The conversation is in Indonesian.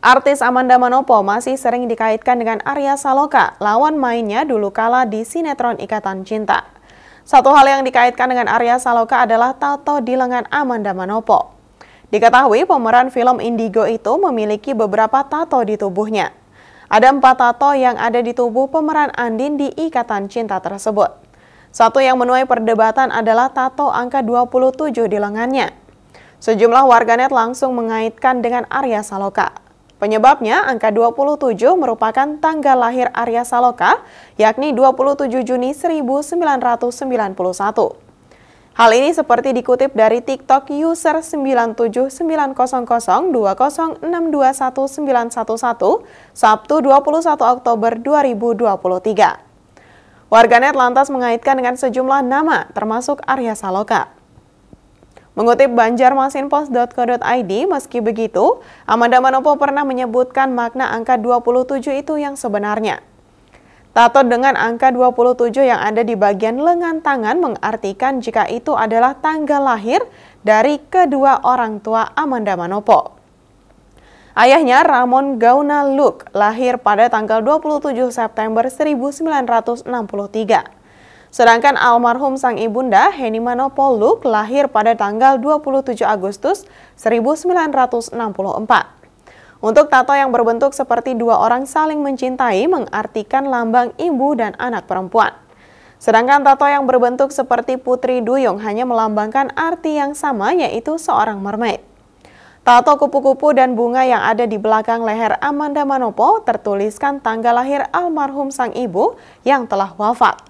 Artis Amanda Manopo masih sering dikaitkan dengan Arya Saloka, lawan mainnya dulu kala di sinetron Ikatan Cinta. Satu hal yang dikaitkan dengan Arya Saloka adalah tato di lengan Amanda Manopo. Diketahui pemeran film Indigo itu memiliki beberapa tato di tubuhnya. Ada empat tato yang ada di tubuh pemeran Andin di Ikatan Cinta tersebut. Satu yang menuai perdebatan adalah tato angka 27 di lengannya. Sejumlah warganet langsung mengaitkan dengan Arya Saloka. Penyebabnya, angka 27 merupakan tanggal lahir Arya Saloka, yakni 27 Juni 1991. Hal ini seperti dikutip dari TikTok user 9790020662191 Sabtu 21 Oktober 2023. Warganet lantas mengaitkan dengan sejumlah nama termasuk Arya Saloka. Mengutip banjarmasinpost.co.id, meski begitu, Amanda Manopo pernah menyebutkan makna angka 27 itu yang sebenarnya. Tato dengan angka 27 yang ada di bagian lengan tangan mengartikan jika itu adalah tanggal lahir dari kedua orang tua Amanda Manopo. Ayahnya Ramon Gauna Luke lahir pada tanggal 27 September 1963. Sedangkan almarhum sang ibunda Heni Manopoluk lahir pada tanggal 27 Agustus 1964. Untuk tato yang berbentuk seperti dua orang saling mencintai mengartikan lambang ibu dan anak perempuan. Sedangkan tato yang berbentuk seperti putri duyung hanya melambangkan arti yang sama yaitu seorang mermaid. Tato kupu-kupu dan bunga yang ada di belakang leher Amanda Manopo tertuliskan tanggal lahir almarhum sang ibu yang telah wafat.